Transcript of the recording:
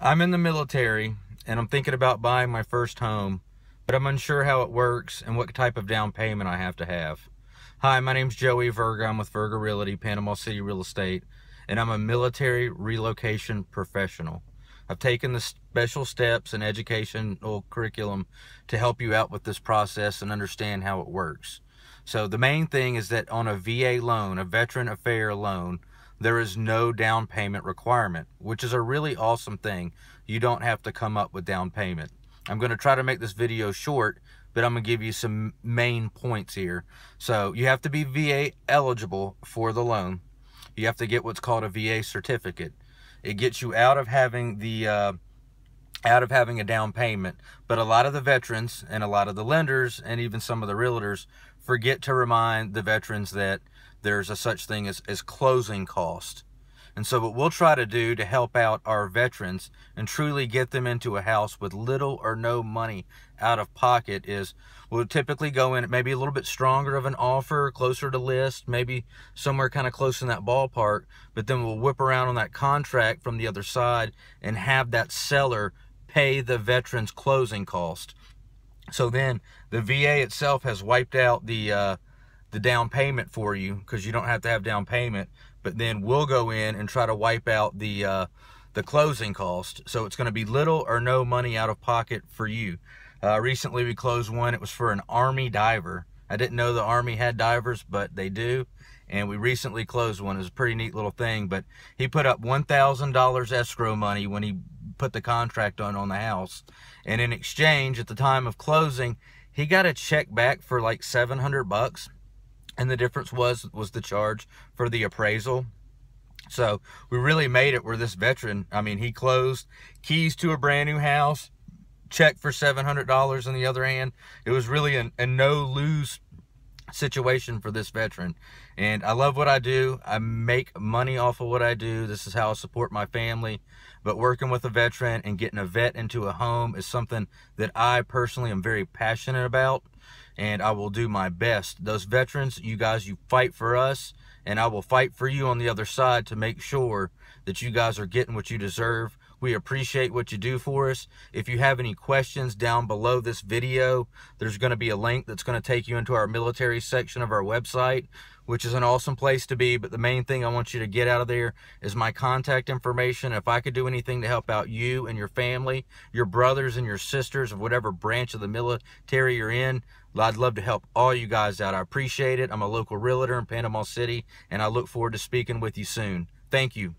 I'm in the military and I'm thinking about buying my first home, but I'm unsure how it works and what type of down payment I have to have. Hi, my name's Joey Verga. I'm with Verga Realty, Panama City Real Estate, and I'm a military relocation professional. I've taken the special steps and educational curriculum to help you out with this process and understand how it works. So the main thing is that on a VA loan, a Veteran Affair loan, there is no down payment requirement, which is a really awesome thing. You don't have to come up with down payment. I'm going to try to make this video short, but I'm going to give you some main points here. So you have to be VA eligible for the loan. You have to get what's called a VA certificate. It gets you out of having the uh, out of having a down payment. But a lot of the veterans and a lot of the lenders and even some of the realtors forget to remind the veterans that there's a such thing as, as closing cost. And so what we'll try to do to help out our veterans and truly get them into a house with little or no money out of pocket is we'll typically go in maybe a little bit stronger of an offer, closer to list, maybe somewhere kind of close in that ballpark, but then we'll whip around on that contract from the other side and have that seller pay the veteran's closing cost so then the VA itself has wiped out the uh, the down payment for you because you don't have to have down payment. But then we'll go in and try to wipe out the uh, the closing cost. So it's going to be little or no money out of pocket for you. Uh, recently we closed one. It was for an Army diver. I didn't know the Army had divers, but they do. And we recently closed one. It was a pretty neat little thing. But he put up $1,000 escrow money when he put the contract on on the house. And in exchange, at the time of closing, he got a check back for like 700 bucks. And the difference was, was the charge for the appraisal. So we really made it where this veteran, I mean, he closed keys to a brand new house, check for $700 on the other hand. It was really a, a no lose situation for this veteran. And I love what I do. I make money off of what I do. This is how I support my family. But working with a veteran and getting a vet into a home is something that I personally am very passionate about. And I will do my best. Those veterans, you guys, you fight for us. And I will fight for you on the other side to make sure that you guys are getting what you deserve we appreciate what you do for us. If you have any questions down below this video, there's going to be a link that's going to take you into our military section of our website, which is an awesome place to be. But the main thing I want you to get out of there is my contact information. If I could do anything to help out you and your family, your brothers and your sisters of whatever branch of the military you're in, I'd love to help all you guys out. I appreciate it. I'm a local realtor in Panama City, and I look forward to speaking with you soon. Thank you.